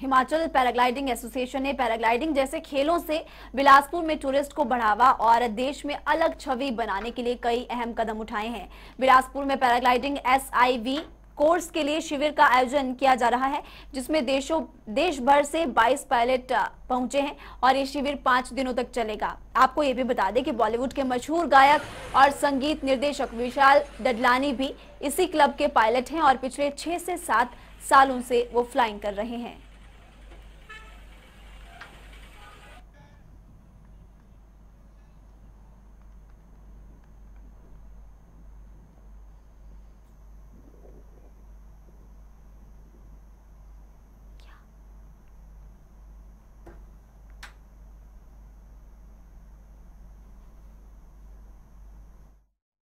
Himachal paragliding association ने paragliding जैसे खेलों से बिलासपुर में टूरिस्ट को बढ़ावा और देश में अलग छवि बनाने के लिए कई अहम कदम उठाए हैं बिलासपुर में पैराग्लाइडिंग एस कोर्स के लिए शिविर का आयोजन किया जा रहा है जिसमें देशों देश भर से 22 पायलट पहुंचे हैं और ये शिविर पांच दिनों तक चलेगा आपको ये भी बता दें कि बॉलीवुड के मशहूर गायक और संगीत निर्देशक विशाल डडलानी भी इसी क्लब के पायलट हैं और पिछले छह से सात सालों से वो फ्लाइंग कर रहे हैं